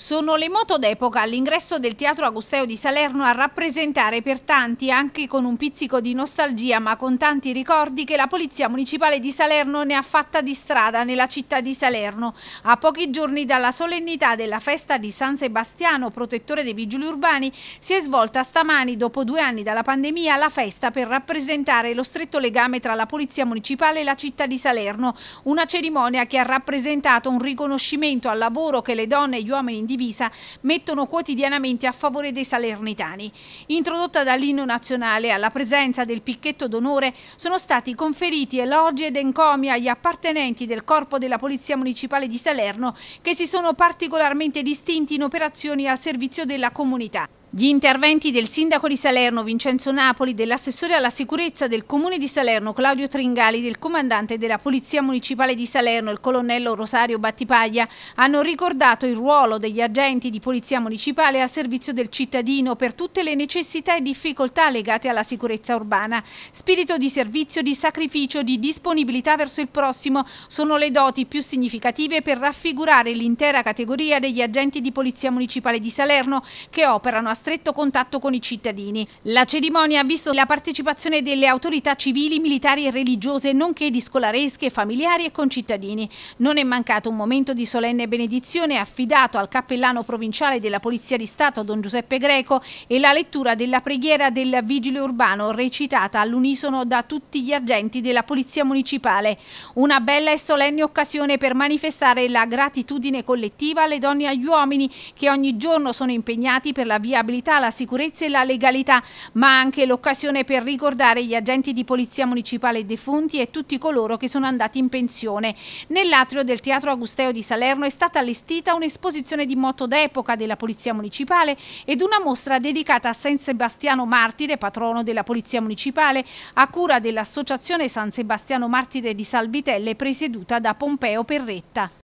Sono le moto d'epoca all'ingresso del Teatro Agusteo di Salerno a rappresentare per tanti, anche con un pizzico di nostalgia, ma con tanti ricordi che la Polizia Municipale di Salerno ne ha fatta di strada nella città di Salerno, a pochi giorni dalla solennità della festa di San Sebastiano, protettore dei vigili urbani, si è svolta stamani, dopo due anni dalla pandemia, la festa per rappresentare lo stretto legame tra la Polizia Municipale e la città di Salerno, una cerimonia che ha rappresentato un riconoscimento al lavoro che le donne e gli uomini divisa mettono quotidianamente a favore dei salernitani. Introdotta dall'inno nazionale alla presenza del picchetto d'onore sono stati conferiti elogi ed encomi agli appartenenti del Corpo della Polizia Municipale di Salerno che si sono particolarmente distinti in operazioni al servizio della comunità. Gli interventi del sindaco di Salerno Vincenzo Napoli, dell'assessore alla sicurezza del comune di Salerno Claudio Tringali, del comandante della Polizia Municipale di Salerno il colonnello Rosario Battipaglia hanno ricordato il ruolo degli agenti di Polizia Municipale al servizio del cittadino per tutte le necessità e difficoltà legate alla sicurezza urbana. Spirito di servizio, di sacrificio, di disponibilità verso il prossimo sono le doti più significative per raffigurare l'intera categoria degli agenti di Polizia Municipale di Salerno che operano a stretto contatto con i cittadini. La cerimonia ha visto la partecipazione delle autorità civili, militari e religiose, nonché di scolaresche, familiari e concittadini. Non è mancato un momento di solenne benedizione affidato al cappellano provinciale della Polizia di Stato, Don Giuseppe Greco, e la lettura della preghiera del vigile urbano recitata all'unisono da tutti gli agenti della Polizia Municipale. Una bella e solenne occasione per manifestare la gratitudine collettiva alle donne e agli uomini che ogni giorno sono impegnati per la viabilità stabilità, la sicurezza e la legalità, ma anche l'occasione per ricordare gli agenti di polizia municipale defunti e tutti coloro che sono andati in pensione. Nell'atrio del Teatro Agusteo di Salerno è stata allestita un'esposizione di moto d'epoca della polizia municipale ed una mostra dedicata a San Sebastiano Martire, patrono della polizia municipale, a cura dell'associazione San Sebastiano Martire di Salvitelle presieduta da Pompeo Perretta.